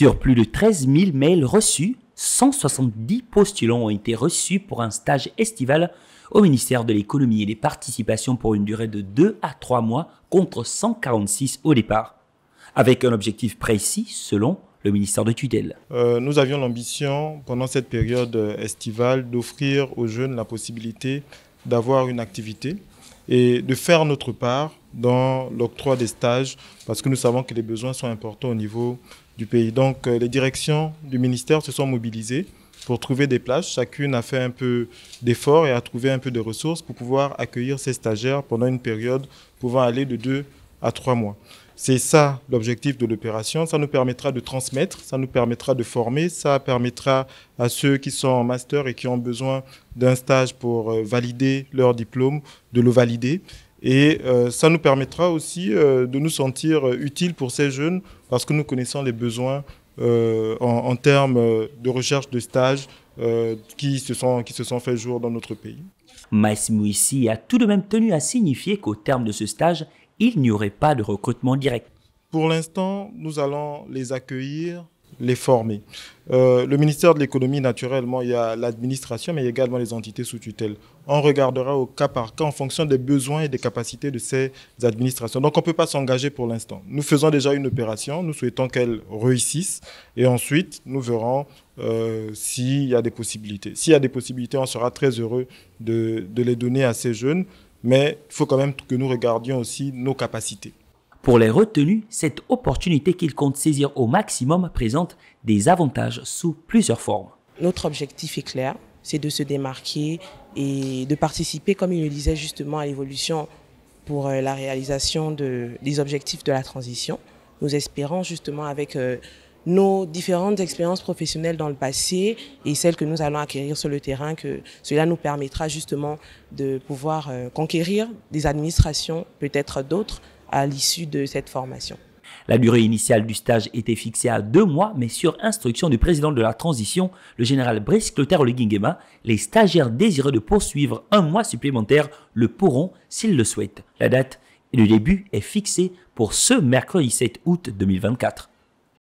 Sur plus de 13 000 mails reçus, 170 postulants ont été reçus pour un stage estival au ministère de l'économie et des participations pour une durée de 2 à 3 mois contre 146 au départ, avec un objectif précis selon le ministère de tutelle. Euh, nous avions l'ambition, pendant cette période estivale, d'offrir aux jeunes la possibilité d'avoir une activité et de faire notre part dans l'octroi des stages, parce que nous savons que les besoins sont importants au niveau du pays. Donc euh, les directions du ministère se sont mobilisées pour trouver des places. Chacune a fait un peu d'efforts et a trouvé un peu de ressources pour pouvoir accueillir ces stagiaires pendant une période pouvant aller de 2 à trois mois. C'est ça l'objectif de l'opération. Ça nous permettra de transmettre, ça nous permettra de former, ça permettra à ceux qui sont en master et qui ont besoin d'un stage pour euh, valider leur diplôme de le valider. Et euh, ça nous permettra aussi euh, de nous sentir euh, utiles pour ces jeunes parce que nous connaissons les besoins en, termes de recherche de stages qui, se sont, qui fait jour dans notre pays. Maïs Mouissi a tout de même tenu à signifier qu'au terme de ce stage, il n'y aurait pas de recrutement direct. Pour l'instant, nous allons les accueillir les former. Euh, le ministère de l'économie, naturellement, il y a l'administration, mais également les entités sous tutelle. On regardera au cas par cas en fonction des besoins et des capacités de ces administrations. Donc on ne peut pas s'engager pour l'instant. Nous faisons déjà une opération, nous souhaitons qu'elle réussisse et ensuite nous verrons euh, s'il y a des possibilités. S'il y a des possibilités, on sera très heureux de les donner à ces jeunes, mais il faut quand même que nous regardions aussi nos capacités. Pour les retenus, cette opportunité qu'ils comptent saisir au maximum présente des avantages sous plusieurs formes. Notre objectif est clair, c'est de se démarquer et de participer, comme il le disait justement, à l'évolution pour euh, la réalisation des objectifs de la transition. Nous espérons justement avec euh, nos différentes expériences professionnelles dans le passé et celles que nous allons acquérir sur le terrain, que cela nous permettra justement de pouvoir euh, conquérir des administrations, peut-être d'autres, à l'issue de cette formation. La durée initiale du stage était fixée à deux mois, mais sur instruction du président de la transition, le général Brice Clotaire Guingema, les stagiaires désireux de poursuivre un mois supplémentaire le pourront s'ils le souhaitent. La date et le début est fixée pour ce mercredi 7 août 2024.